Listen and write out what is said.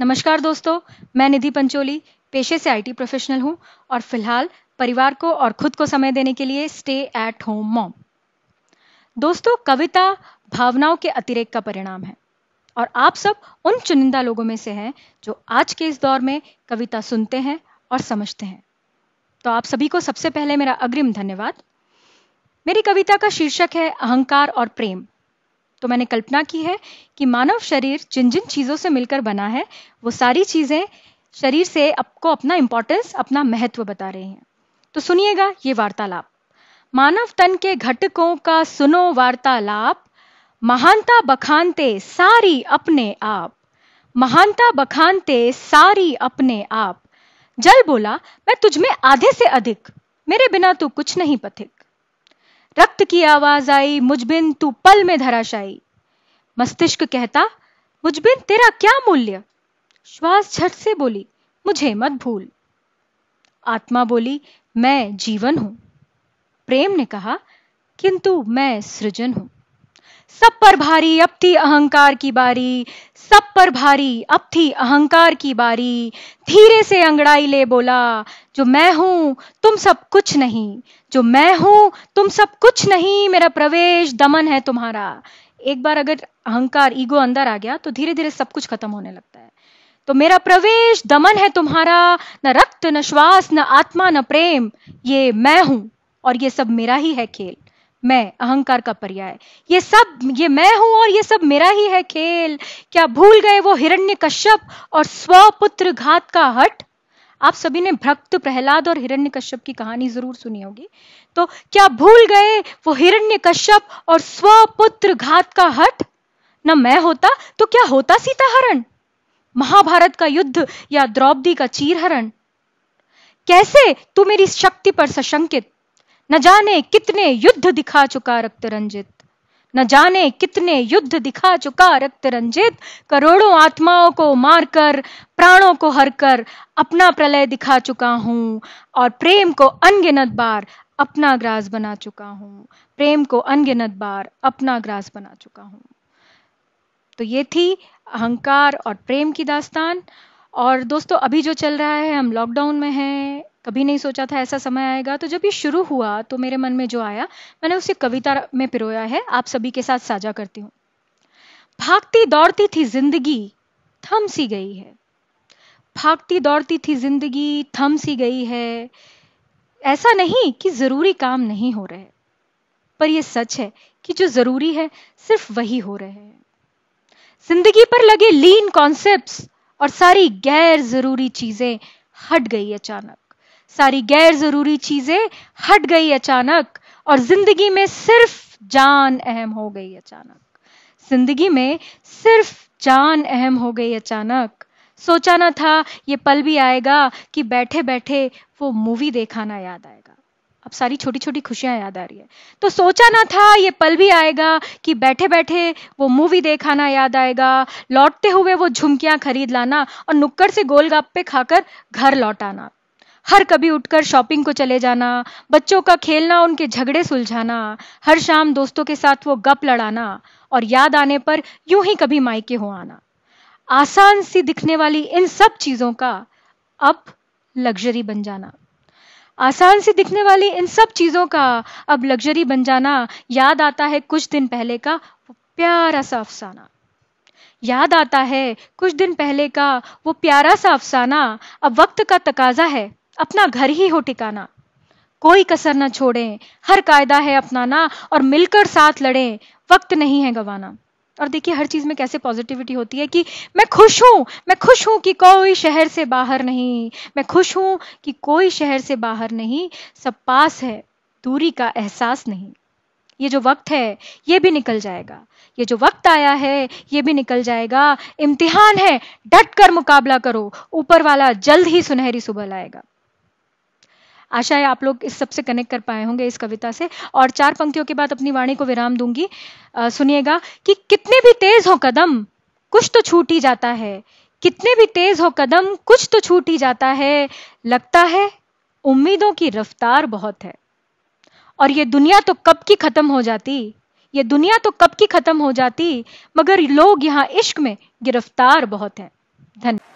नमस्कार दोस्तों मैं निधि पंचोली पेशे से आईटी प्रोफेशनल हूं और फिलहाल परिवार को और खुद को समय देने के लिए स्टे एट होम मॉम दोस्तों कविता भावनाओं के अतिरेक का परिणाम है और आप सब उन चुनिंदा लोगों में से हैं जो आज के इस दौर में कविता सुनते हैं और समझते हैं तो आप सभी को सबसे पहले मेरा अग्रिम धन्यवाद मेरी कविता का शीर्षक है अहंकार और प्रेम तो मैंने कल्पना की है कि मानव शरीर जिन जिन चीज़ों से मिलकर बना है वो सारी चीज़ें शरीर से आपको अपना इंपॉर्टेंस अपना महत्व बता रहे हैं तो सुनिएगा ये वार्तालाप मानव तन के घटकों का सुनो वार्तालाप महानता बखानते सारी अपने आप महानता बखानते सारी अपने आप जल बोला मैं तुझमें आधे से अधिक मेरे बिना तू कुछ नहीं पथिक रक्त की आवाज आई मुझबिन तू पल में धराशाई मस्तिष्क कहता मुझबिन तेरा क्या मूल्य श्वास झट से बोली मुझे मत भूल आत्मा बोली मैं जीवन हूं प्रेम ने कहा किंतु मैं सृजन हूं सब पर भारी अब थी अहंकार की बारी सब पर भारी अब थी अहंकार की बारी धीरे से अंगड़ाई ले बोला जो मैं हूं तुम सब कुछ नहीं जो मैं हूं तुम सब कुछ नहीं मेरा प्रवेश दमन है तुम्हारा एक बार अगर अहंकार ईगो अंदर आ गया तो धीरे धीरे सब कुछ खत्म होने लगता है तो मेरा प्रवेश दमन है तुम्हारा न रक्त न श्वास न आत्मा न प्रेम ये मैं हूं और ये सब मेरा ही है खेल मैं अहंकार का पर्याय ये सब ये मैं हूं और ये सब मेरा ही है खेल क्या भूल गए वो हिरण्य कश्यप और स्वपुत्र घात का हट आप सभी ने भक्त प्रहलाद और हिरण्य कश्यप की कहानी जरूर सुनी होगी तो क्या भूल गए वो हिरण्य कश्यप और स्वपुत्र घात का हट न मैं होता तो क्या होता सीता हरण महाभारत का युद्ध या द्रौपदी का चीरहरण कैसे तू मेरी शक्ति पर सशंकित न जाने कितने युद्ध दिखा चुका रक्त रंजित न जाने कितने युद्ध दिखा चुका रक्त रंजित करोड़ों आत्माओं को मारकर प्राणों को हरकर अपना प्रलय दिखा चुका हूं और प्रेम को अनगिनत बार अपना ग्रास बना चुका हूं प्रेम को अनगिनत बार अपना ग्रास बना चुका हूं तो ये थी अहंकार और प्रेम की दास्तान और दोस्तों अभी जो चल रहा है हम लॉकडाउन में हैं कभी नहीं सोचा था ऐसा समय आएगा तो जब ये शुरू हुआ तो मेरे मन में जो आया मैंने उसे कविता में पिरोया है आप सभी के साथ साझा करती हूं भागती दौड़ती थी जिंदगी थम सी गई है भागती दौड़ती थी जिंदगी थम सी गई है ऐसा नहीं कि जरूरी काम नहीं हो रहे पर यह सच है कि जो जरूरी है सिर्फ वही हो रहे हैं जिंदगी पर लगे लीन कॉन्सेप्ट्स और सारी गैर जरूरी चीजें हट गई अचानक सारी गैर जरूरी चीजें हट गई अचानक और जिंदगी में सिर्फ जान अहम हो गई अचानक जिंदगी में सिर्फ जान अहम हो गई अचानक सोचा ना था ये पल भी आएगा कि बैठे बैठे वो मूवी देखाना याद आएगा अब सारी छोटी छोटी खुशियां याद आ रही है तो सोचा ना था ये पल भी आएगा कि बैठे बैठे वो मूवी देखाना याद आएगा लौटते हुए वो झुमकियां खरीद लाना और नुक्कड़ से गोलगप्पे खाकर घर लौटाना हर कभी उठकर शॉपिंग को चले जाना बच्चों का खेलना उनके झगड़े सुलझाना हर शाम दोस्तों के साथ वो गप लड़ाना और याद आने पर यूं ही कभी मायके हो आना आसान सी दिखने वाली इन सब चीजों का अब लग्जरी बन जाना आसान सी दिखने वाली इन सब चीजों का अब लग्जरी बन जाना याद आता है कुछ दिन पहले का प्यारा सा अफसाना याद आता है कुछ दिन पहले का वो प्यारा सा अफसाना अब वक्त का तकाजा है अपना घर ही हो टिकाना कोई कसर ना छोड़ें हर कायदा है अपनाना और मिलकर साथ लड़ें वक्त नहीं है गवाना और देखिए हर चीज़ में कैसे पॉजिटिविटी होती है कि मैं खुश हूं मैं खुश हूं कि कोई शहर से बाहर नहीं मैं खुश हूं कि कोई शहर से बाहर नहीं सब पास है दूरी का एहसास नहीं ये जो वक्त है ये भी निकल जाएगा ये जो वक्त आया है ये भी निकल जाएगा इम्तिहान है डट कर मुकाबला करो ऊपर वाला जल्द ही सुनहरी सुबह लाएगा आशा है आप लोग इस सबसे कनेक्ट कर पाए होंगे इस कविता से और चार पंक्तियों के बाद अपनी वाणी को विराम दूंगी सुनिएगा कि कितने भी तेज हो कदम कुछ तो छूट ही जाता है कितने भी तेज हो कदम कुछ तो छूट ही जाता है लगता है उम्मीदों की रफ्तार बहुत है और ये दुनिया तो कब की खत्म हो जाती ये दुनिया तो कब की खत्म हो जाती मगर लोग यहां इश्क में गिरफ्तार बहुत है धन्यवाद